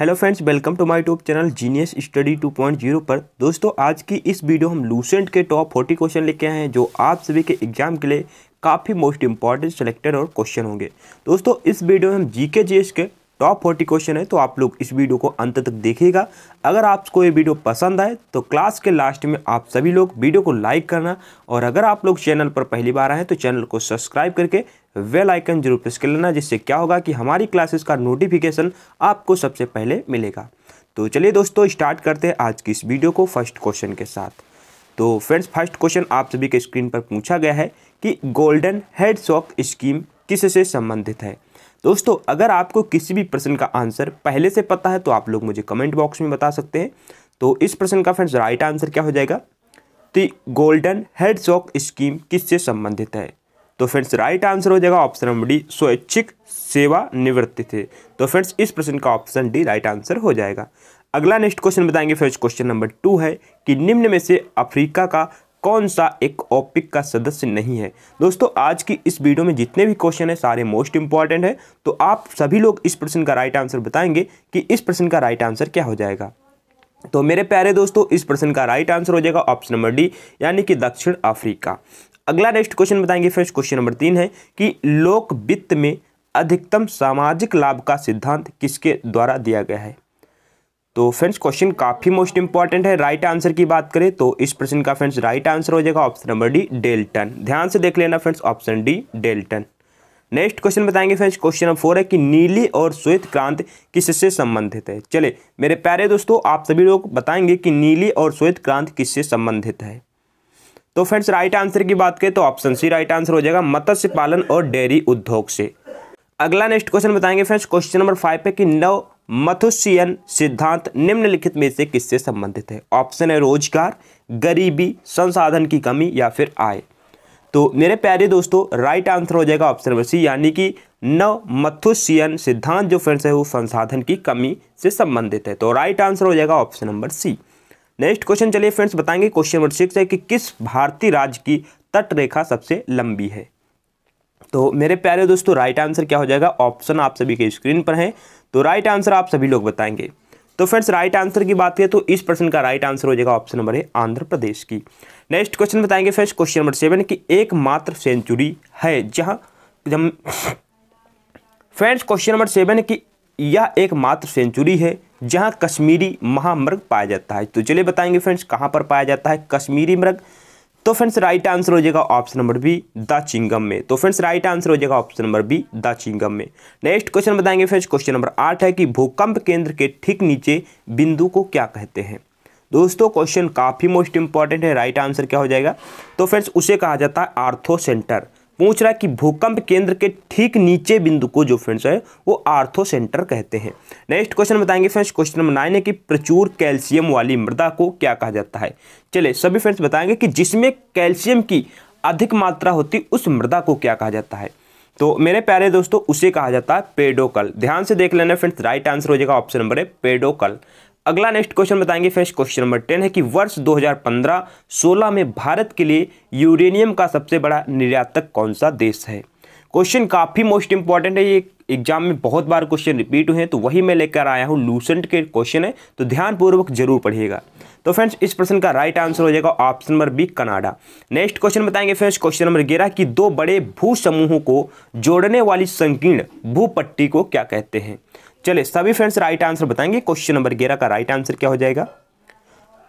hello friends welcome to my YouTube channel Genius Study 2.0 पर दोस्तों आज की इस वीडियो हम लूसेंट के टॉप 40 क्वेश्चन लेके आए हैं जो आप सभी के एग्जाम के लिए काफ़ी मोस्ट इंपॉर्टेंट सिलेक्टेड और क्वेश्चन होंगे दोस्तों इस वीडियो में हम जीके जीएस के टॉप फोर्टी क्वेश्चन है तो आप लोग इस वीडियो को अंत तक देखिएगा अगर आपको ये वीडियो पसंद आए तो क्लास के लास्ट में आप सभी लोग वीडियो को लाइक करना और अगर आप लोग चैनल पर पहली बार आए तो चैनल को सब्सक्राइब करके वेल आइकन जरूर प्रेस कर लेना जिससे क्या होगा कि हमारी क्लासेस का नोटिफिकेशन आपको सबसे पहले मिलेगा तो चलिए दोस्तों स्टार्ट करते हैं आज की इस वीडियो को फर्स्ट क्वेश्चन के साथ तो फ्रेंड्स फर्स्ट क्वेश्चन आप सभी के स्क्रीन पर पूछा गया है कि गोल्डन हेड शॉक स्कीम से संबंधित है दोस्तों अगर आपको किसी भी प्रश्न का आंसर पहले से पता है तो आप लोग मुझे कमेंट बॉक्स में बता सकते हैं तो इस प्रश्न का फ्रेंड्स राइट आंसर क्या हो जाएगा the golden handshake scheme किससे संबंधित है तो फ्रेंड्स राइट आंसर हो जाएगा ऑप्शन नंबर डी स्वैच्छिक सेवा निवृत्ति थे तो फ्रेंड्स इस प्रश्न का ऑप्शन डी राइट आंसर हो जाएगा अगला नेक्स्ट क्वेश्चन बताएंगे फ्रेंड्स क्वेश्चन नंबर टू है कि निम्न में से अफ्रीका का कौन सा एक ओपिक का सदस्य नहीं है दोस्तों आज की इस वीडियो में जितने भी क्वेश्चन है सारे मोस्ट इंपॉर्टेंट है तो आप सभी लोग इस प्रश्न का राइट आंसर बताएंगे कि इस प्रश्न का राइट आंसर क्या हो जाएगा तो मेरे प्यारे दोस्तों इस प्रश्न का राइट आंसर हो जाएगा ऑप्शन नंबर डी यानी कि दक्षिण अफ्रीका अगला नेक्स्ट क्वेश्चन बताएंगे फ्रेंड्स क्वेश्चन नंबर तीन है कि लोक वित्त में अधिकतम सामाजिक लाभ का सिद्धांत किसके द्वारा दिया गया है तो फ्रेंड्स क्वेश्चन काफ़ी मोस्ट इंपॉर्टेंट है राइट right आंसर की बात करें तो इस प्रश्न का फ्रेंड्स राइट right आंसर हो जाएगा ऑप्शन नंबर डी डेल्टन ध्यान से देख लेना friends option D Dalton next question बताएंगे फ्रेंड्स क्वेश्चन नंबर फोर है कि नीली और श्वेत क्रांति किससे संबंधित है चले मेरे प्यारे दोस्तों आप सभी लोग बताएंगे कि नीली और श्वेत क्रांति किससे संबंधित है तो फ्रेंड्स राइट आंसर की बात करें तो ऑप्शन सी राइट आंसर हो जाएगा मत्स्य पालन और डेयरी उद्योग से अगला नेक्स्ट क्वेश्चन बताएंगे फ्रेंड्स क्वेश्चन नंबर फाइव पे कि नव मथुसियन सिद्धांत निम्नलिखित में से किससे संबंधित है ऑप्शन है रोजगार गरीबी संसाधन की कमी या फिर आय तो मेरे प्यारे दोस्तों राइट आंसर हो जाएगा ऑप्शन नंबर सी यानी कि नव मथुसियन सिद्धांत जो फ्रेंड्स है वो संसाधन की कमी से संबंधित है तो राइट आंसर हो जाएगा option number C next question चलिए फ्रेंड्स बताएंगे क्वेश्चन नंबर सिक्स है कि किस भारतीय राज्य की तट रेखा सबसे लंबी है तो मेरे प्यारे दोस्तों राइट आंसर क्या हो जाएगा ऑप्शन आप सभी के स्क्रीन पर है तो राइट आंसर आप सभी लोग बताएंगे तो फ्रेंड्स राइट आंसर की बात करें तो इस प्रश्न का राइट आंसर हो जाएगा ऑप्शन नंबर है आंध्र प्रदेश की नेक्स्ट क्वेश्चन बताएंगे फ्रेंड्स क्वेश्चन नंबर सेवन की एकमात्र सेंचुरी है जहाँ फ्रेंड्स क्वेश्चन नंबर सेवन की यह एकमात्र सेंचुरी है जहाँ कश्मीरी महामृग पाया जाता है तो चलिए बताएंगे फ्रेंड्स कहाँ पर पाया जाता है कश्मीरी मृग तो फ्रेंड्स राइट आंसर हो जाएगा option number B Dachigam में तो फ्रेंड्स राइट आंसर हो जाएगा option number B Dachigam में नेक्स्ट क्वेश्चन बताएंगे फ्रेंड्स क्वेश्चन नंबर आठ है कि भूकंप केंद्र के ठीक नीचे बिंदु को क्या कहते हैं दोस्तों क्वेश्चन काफ़ी मोस्ट इंपॉर्टेंट है राइट आंसर क्या हो जाएगा तो फ्रेंड्स उसे कहा जाता है आर्थो सेंटर पूछ रहा है कि भूकंप केंद्र के ठीक नीचे बिंदु को जो फ्रेंड्स है वो आर्थो सेंटर कहते हैं नेक्स्ट क्वेश्चन बताएंगे फ्रेंड्स क्वेश्चन नंबर नाइन है कि प्रचुर कैल्शियम वाली मृदा को क्या कहा जाता है चले सभी फ्रेंड्स बताएंगे कि जिसमें कैल्शियम की अधिक मात्रा होती उस मृदा को क्या कहा जाता है तो मेरे प्यारे दोस्तों उसे कहा जाता है पेडोकल ध्यान से देख लेना फ्रेंड्स राइट आंसर हो जाएगा ऑप्शन नंबर है पेडोकल अगला नेक्स्ट क्वेश्चन बताएंगे फ्रेश क्वेश्चन नंबर टेन है कि वर्ष 2015-16 में भारत के लिए यूरेनियम का सबसे बड़ा निर्यातक कौन सा देश है क्वेश्चन काफ़ी मोस्ट इंपॉर्टेंट है ये एग्जाम में बहुत बार क्वेश्चन रिपीट हुए हैं तो वही मैं लेकर आया हूँ लूसेंट के क्वेश्चन है तो ध्यानपूर्वक जरूर पढ़िएगा तो फ्रेंड्स इस प्रश्न का राइट आंसर हो जाएगा option number B Canada next question बताएंगे फ्रेंड्स क्वेश्चन नंबर ग्यारह कि दो बड़े भू समूहों को जोड़ने वाली संकीर्ण भूपट्टी को क्या कहते हैं चले सभी फ्रेंड्स राइट आंसर बताएंगे क्वेश्चन नंबर ग्यारह का राइट आंसर क्या हो जाएगा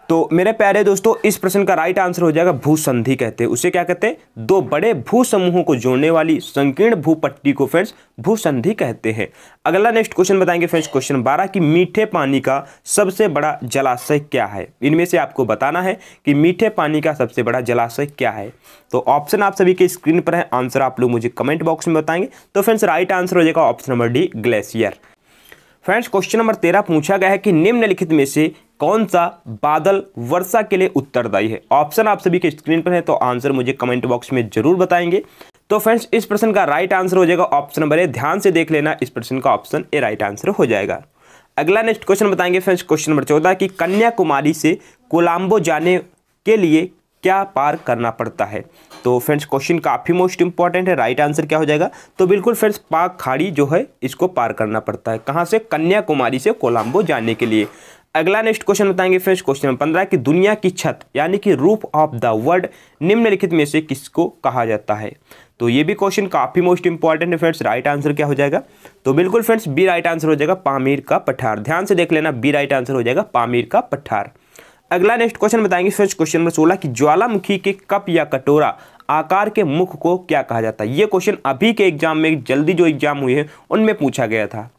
तो मेरे प्यारे दोस्तों इस प्रश्न का राइट आंसर हो जाएगा भूसंधि कहते हैं उसे क्या कहते हैं दो बड़े भू समूहों को जोड़ने वाली संकीर्ण भूपट्टी को फ्रेंड्स भूसंधि कहते हैं अगला नेक्स्ट क्वेश्चन बताएंगे फ्रेंड्स क्वेश्चन बारह कि मीठे पानी का सबसे बड़ा जलाशय क्या है इनमें से आपको बताना है कि मीठे पानी का सबसे बड़ा जलाशय क्या है तो ऑप्शन आप सभी के स्क्रीन पर है आंसर आप लोग मुझे कमेंट बॉक्स में बताएंगे तो फ्रेंड्स राइट आंसर हो जाएगा option number D glacier friends question number तेरह पूछा गया है कि निम्नलिखित में से कौन सा बादल वर्षा के लिए उत्तरदायी है ऑप्शन आप सभी के स्क्रीन पर है तो आंसर मुझे कमेंट बॉक्स में जरूर बताएंगे तो फ्रेंड्स इस प्रश्न का राइट आंसर हो जाएगा ऑप्शन नंबर ए ध्यान से देख लेना इस प्रश्न का ऑप्शन ए राइट आंसर हो जाएगा अगला नेक्स्ट क्वेश्चन बताएंगे फ्रेंड्स क्वेश्चन नंबर चौदह कि कन्याकुमारी से कोलंबो जाने के लिए क्या पार करना पड़ता है तो फ्रेंड्स क्वेश्चन काफ़ी मोस्ट इंपॉर्टेंट है राइट आंसर क्या हो जाएगा तो बिल्कुल फ्रेंड्स पाक खाड़ी जो है इसको पार करना पड़ता है कहाँ से कन्याकुमारी से कोलंबो जाने के लिए अगला नेक्स्ट क्वेश्चन बताएंगे फ्रेंड्स क्वेश्चन नंबर पंद्रह की दुनिया की छत यानी कि रूप ऑफ द वर्ल्ड निम्नलिखित में से किसको कहा जाता है तो ये भी क्वेश्चन काफ़ी मोस्ट इंपॉर्टेंट है फ्रेंड्स राइट आंसर क्या हो जाएगा तो बिल्कुल फ्रेंड्स बी राइट आंसर हो जाएगा पामीर का पठार ध्यान से देख लेना बी राइट आंसर हो जाएगा पामीर का पठार अगला नेक्स्ट क्वेश्चन बताएंगे फिर क्वेश्चन नंबर सोलह की ज्वालामुखी के कप या कटोरा आकार के मुख को क्या कहा जाता है ये क्वेश्चन अभी के एग्जाम में जल्दी जो एग्जाम हुए हैं उनमें पूछा गया था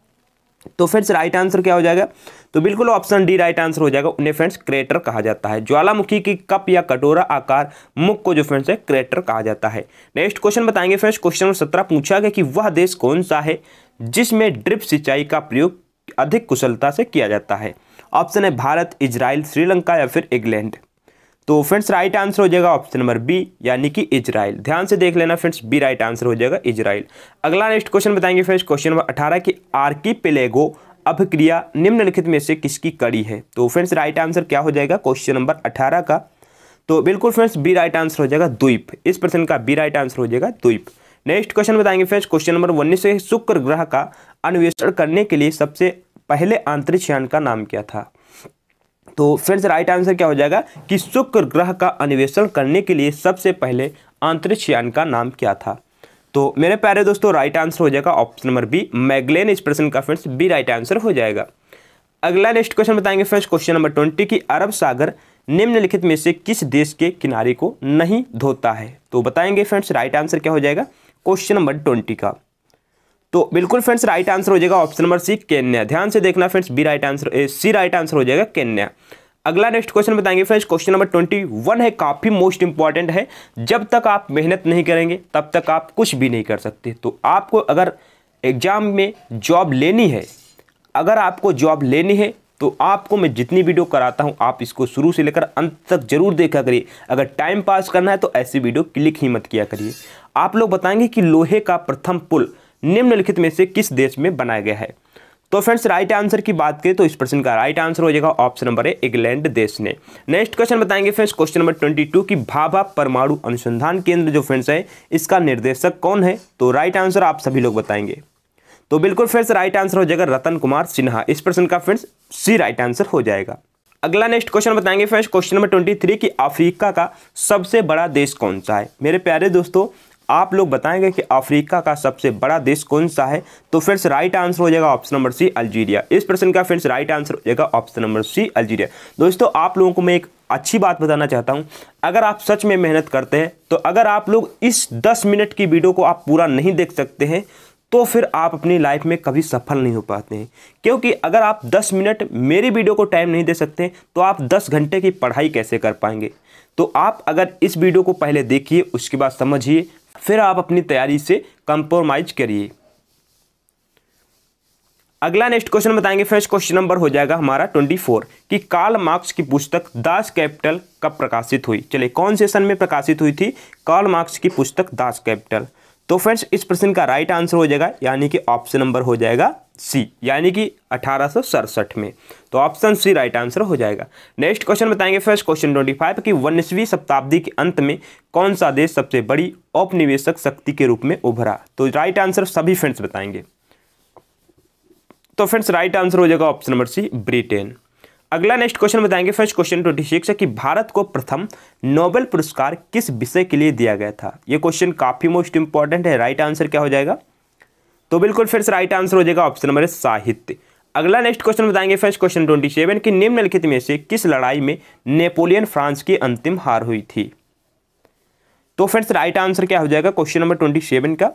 तो फ्रेंड्स राइट आंसर क्या हो जाएगा तो बिल्कुल ऑप्शन डी राइट आंसर हो जाएगा उन्हें फ्रेंड्स क्रेटर कहा जाता है ज्वालामुखी की कप या कटोरा आकार मुख को जो फ्रेंड्स है क्रेटर कहा जाता है नेक्स्ट क्वेश्चन बताएंगे फ्रेंड्स क्वेश्चन नंबर सत्रह पूछा गया कि वह देश कौन सा है जिसमें ड्रिप सिंचाई का प्रयोग अधिक कुशलता से किया जाता है ऑप्शन है भारत इजराइल श्रीलंका या फिर इंग्लैंड तो फ्रेंड्स राइट आंसर हो जाएगा ऑप्शन नंबर बी यानी कि इजराइल ध्यान से देख लेना फ्रेंड्स बी राइट आंसर हो जाएगा इजराइल अगला नेक्स्ट क्वेश्चन बताएंगे फ्रेंड्स क्वेश्चन नंबर अठारह की आर्की पिलेगो अभिक्रिया निम्नलिखित में से किसकी कड़ी है तो फ्रेंड्स राइट आंसर क्या हो जाएगा क्वेश्चन नंबर अठारह का तो बिल्कुल फ्रेंड्स बी राइट आंसर हो जाएगा द्वीप इस प्रश्न का बी राइट आंसर हो जाएगा द्वीप नेक्स्ट क्वेश्चन बताएंगे फ्रेंड्स क्वेश्चन नंबर उन्नीस शुक्र ग्रह का अन्वेषण करने के लिए सबसे पहले अंतरिक्ष यान का नाम क्या था तो फ्रेंड्स राइट आंसर क्या हो जाएगा कि शुक्र ग्रह का अन्वेषण करने के लिए सबसे पहले अंतरिक्ष यान का नाम क्या था तो मेरे प्यारे दोस्तों राइट आंसर हो जाएगा ऑप्शन नंबर बी मैगलेन इस प्रश्न का फ्रेंड्स बी राइट आंसर हो जाएगा अगला नेक्स्ट क्वेश्चन बताएंगे फ्रेंड्स क्वेश्चन नंबर ट्वेंटी की अरब सागर निम्नलिखित में से किस देश के किनारे को नहीं धोता है तो बताएंगे फ्रेंड्स राइट आंसर क्या हो जाएगा क्वेश्चन नंबर ट्वेंटी का तो बिल्कुल फ्रेंड्स राइट आंसर हो जाएगा ऑप्शन नंबर सी केन्या ध्यान से देखना friends B right answer C right answer हो जाएगा केन्या अगला नेक्स्ट क्वेश्चन बताएंगे friends question number twenty one है काफ़ी मोस्ट इंपॉर्टेंट है जब तक आप मेहनत नहीं करेंगे तब तक आप कुछ भी नहीं कर सकते तो आपको अगर एग्जाम में जॉब लेनी है अगर आपको जॉब लेनी है तो आपको मैं जितनी वीडियो कराता हूँ आप इसको शुरू से लेकर अंत तक जरूर देखा करिए अगर टाइम पास करना है तो ऐसी वीडियो क्लिक ही मत किया करिए आप लोग बताएंगे कि लोहे का प्रथम पुल निम्नलिखित में से किस देश में बनाया गया है तो फ्रेंड्स राइट आंसर की बात करें तो इस प्रश्न का राइट आंसर हो जाएगा ऑप्शन नंबर है इंग्लैंड देश ने नेक्स्ट क्वेश्चन बताएंगे friends question number twenty two की भाभा परमाणु अनुसंधान केंद्र जो फ्रेंड्स है इसका निर्देशक कौन है तो राइट आंसर आप सभी लोग बताएंगे तो बिल्कुल फ्रेंड्स राइट आंसर हो जाएगा रतन कुमार सिन्हा इस प्रश्न का फ्रेंड्स सी राइट आंसर हो जाएगा अगला नेक्स्ट क्वेश्चन बताएंगे friends question number twenty three की अफ्रीका का सबसे बड़ा देश कौन सा है मेरे प्यारे दोस्तों आप लोग बताएंगे कि अफ्रीका का सबसे बड़ा देश कौन सा है तो फ्रेंड्स राइट आंसर हो जाएगा ऑप्शन नंबर सी अल्जीरिया इस प्रश्न का फ्रेंड्स राइट आंसर हो जाएगा ऑप्शन नंबर सी अल्जीरिया दोस्तों आप लोगों को मैं एक अच्छी बात बताना चाहता हूं अगर आप सच में मेहनत करते हैं तो अगर आप लोग इस दस मिनट की वीडियो को आप पूरा नहीं देख सकते हैं तो फिर आप अपनी लाइफ में कभी सफल नहीं हो पाते हैं क्योंकि अगर आप 10 मिनट मेरी वीडियो को टाइम नहीं दे सकते तो आप 10 घंटे की पढ़ाई कैसे कर पाएंगे तो आप अगर इस वीडियो को पहले देखिए उसके बाद समझिए फिर आप अपनी तैयारी से कंप्रोमाइज करिए अगला नेक्स्ट क्वेश्चन बताएंगे फ्रेंड्स क्वेश्चन नंबर हो जाएगा हमारा ट्वेंटी फोर कि कार्ल मार्क्स की पुस्तक दास कैपिटल कब प्रकाशित हुई चलिए कौन सेशन में प्रकाशित हुई थी कार्ल मार्क्स की पुस्तक दास कैपिटल तो फ्रेंड्स इस प्रश्न का राइट आंसर हो जाएगा यानी कि ऑप्शन नंबर हो जाएगा सी यानी कि अठारह में तो ऑप्शन सी राइट आंसर हो जाएगा नेक्स्ट क्वेश्चन बताएंगे फर्स्ट क्वेश्चन ट्वेंटी फाइव की उन्नीसवीं शताब्दी के अंत में कौन सा देश सबसे बड़ी औपनिवेशक शक्ति के रूप में उभरा तो राइट आंसर सभी फ्रेंड्स बताएंगे तो फ्रेंड्स राइट आंसर हो जाएगा ऑप्शन नंबर सी ब्रिटेन अगला नेक्स्ट क्वेश्चन बताएंगे फर्स्ट क्वेश्चन ट्वेंटी सिक्स है कि भारत को प्रथम नोबेल पुरस्कार किस विषय के लिए दिया गया था ये क्वेश्चन काफ़ी मोस्ट इंपॉर्टेंट है राइट आंसर क्या हो जाएगा तो बिल्कुल फिर से राइट आंसर हो जाएगा ऑप्शन नंबर साहित्य अगला नेक्स्ट क्वेश्चन बताएंगे फर्स्ट क्वेश्चन ट्वेंटी सेवन की निम्नलिखित में से किस लड़ाई में नेपोलियन फ्रांस की अंतिम हार हुई थी तो फ्रेंड्स राइट आंसर क्या हो जाएगा क्वेश्चन नंबर ट्वेंटी सेवन का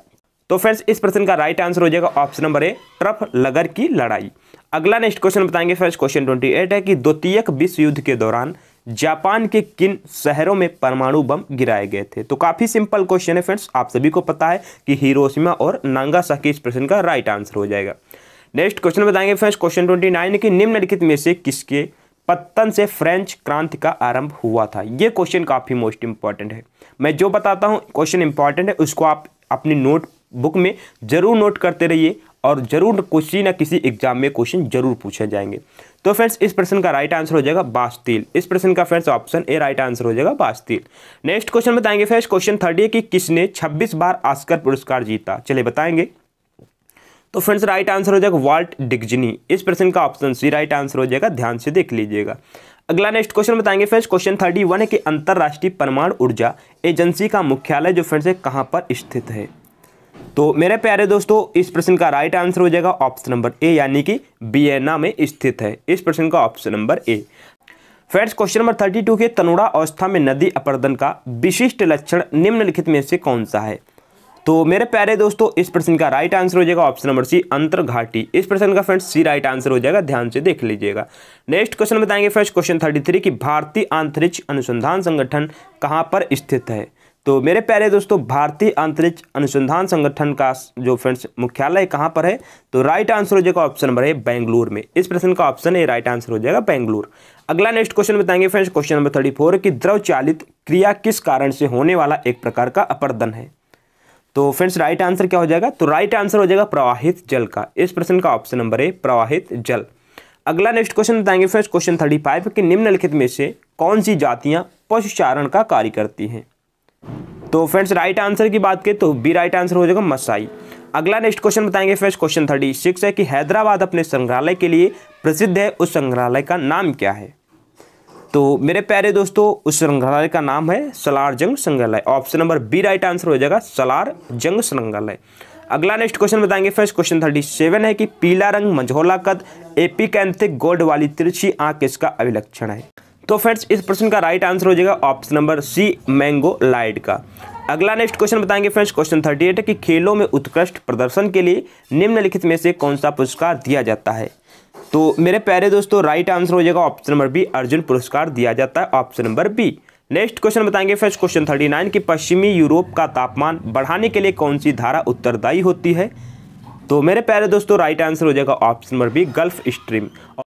तो फ्रेंड्स इस प्रश्न का राइट आंसर हो जाएगा option number A Trafalgar की लड़ाई अगला नेक्स्ट क्वेश्चन बताएंगे फ्रेंड्स क्वेश्चन ट्वेंटी एट है कि द्वितीय विश्व युद्ध के दौरान जापान के किन शहरों में परमाणु बम गिराए गए थे तो काफ़ी सिंपल क्वेश्चन है फ्रेंड्स आप सभी को पता है कि हिरोशिमा और सा इस प्रश्न का राइट आंसर हो जाएगा नेक्स्ट क्वेश्चन बताएंगे फ्रेंड्स क्वेश्चन ट्वेंटी नाइन की निम्नलिखित में से किसके पत्तन से फ्रेंच क्रांति का आरंभ हुआ था यह क्वेश्चन काफ़ी मोस्ट इंपॉर्टेंट है मैं जो बताता हूं क्वेश्चन इंपॉर्टेंट है उसको आप अपनी नोट बुक में ज़रूर नोट करते रहिए और ज़रूर किसी ना किसी एग्जाम में क्वेश्चन जरूर पूछे जाएंगे तो फ्रेंड्स इस प्रश्न का राइट आंसर हो जाएगा बास्तील इस प्रश्न का friends option A right answer हो जाएगा बास्तील नेक्स्ट क्वेश्चन बताएंगे फ्रेंड्स क्वेश्चन थर्ड ये कि किसने 26 बार आस्कर पुरस्कार जीता चलिए बताएंगे तो फ्रेंड्स राइट आंसर हो जाएगा वाल्ट डिग्जनी इस प्रश्न का ऑप्शन सी राइट आंसर हो जाएगा ध्यान से देख लीजिएगा अगला नेक्स्ट क्वेश्चन बताएंगे फ्रेंड्स क्वेश्चन थर्टी वन है कि अंतर्राष्ट्रीय परमाणु ऊर्जा एजेंसी का मुख्यालय जो फ्रेंड्स है कहाँ पर स्थित है तो मेरे प्यारे दोस्तों इस प्रश्न का राइट आंसर हो जाएगा ऑप्शन नंबर ए यानी कि बियना में स्थित है इस प्रश्न का option number A friends question number thirty two के तनुड़ा अवस्था में नदी अपर्दन का विशिष्ट लक्षण निम्नलिखित में से कौन सा है तो मेरे प्यारे दोस्तों इस प्रश्न का राइट आंसर हो जाएगा ऑप्शन नंबर सी अंतर्घाटी इस प्रश्न का फ्रेंड्स सी राइट आंसर हो जाएगा ध्यान से देख लीजिएगा नेक्स्ट क्वेश्चन बताएंगे फ्रेंड्स क्वेश्चन थर्टी थ्री कि भारतीय अंतरिक्ष अनुसंधान संगठन कहाँ पर स्थित है तो मेरे प्यारे दोस्तों भारतीय अंतरिक्ष अनुसंधान संगठन का जो फ्रेंड्स मुख्यालय कहाँ पर है तो राइट आंसर हो जाएगा ऑप्शन नंबर है बेंगलुरु में इस प्रश्न का ऑप्शन है राइट आंसर हो जाएगा बेंगलुरु अगला नेक्स्ट क्वेश्चन बताएंगे friends question number thirty four की द्रव चालित क्रिया किस कारण से होने वाला एक प्रकार का अपर्दन है तो फ्रेंड्स राइट आंसर क्या हो जाएगा तो राइट आंसर हो जाएगा प्रवाहित जल का इस प्रश्न का ऑप्शन नंबर है प्रवाहित जल अगला नेक्स्ट क्वेश्चन बताएंगे फ्रेंड्स क्वेश्चन थर्टी फाइव कि निम्नलिखित में से कौन सी जातियाँ पशुचारण का कार्य करती हैं तो फ्रेंड्स राइट आंसर की बात करें तो बी राइट आंसर हो जाएगा मसाई अगला नेक्स्ट क्वेश्चन बताएंगे फ्रेंड्स क्वेश्चन थर्टी सिक्स है कि हैदराबाद अपने संग्रहालय के लिए प्रसिद्ध है उस संग्रहालय का नाम क्या है तो मेरे प्यारे दोस्तों उस संग्रहालय का नाम है सलार जंग संग्रहालय option number B right answer हो जाएगा सलार जंग संग्रहालय अगला नेक्स्ट क्वेश्चन बताएंगे फर्स्ट क्वेश्चन थर्टी सेवन है कि पीला रंग मंझोला कद एपिकैंथिक गोल्ड वाली तिरछी आंख इसका अभिलक्षण है तो फ्रेंड्स इस प्रश्न का राइट आंसर हो जाएगा option number C mango light का अगला नेक्स्ट क्वेश्चन बताएंगे फ्रेंड्स क्वेश्चन थर्टी एट है कि खेलों में उत्कृष्ट प्रदर्शन के लिए निम्नलिखित में से कौन सा पुरस्कार दिया जाता है तो मेरे प्यारे दोस्तों राइट आंसर हो जाएगा ऑप्शन नंबर बी अर्जुन पुरस्कार दिया जाता है option number B next question बताएंगे फ्रेंड्स क्वेश्चन थर्टी नाइन कि पश्चिमी यूरोप का तापमान बढ़ाने के लिए कौन सी धारा उत्तरदायी होती है तो मेरे प्यारे दोस्तों राइट आंसर हो जाएगा option number B Gulf stream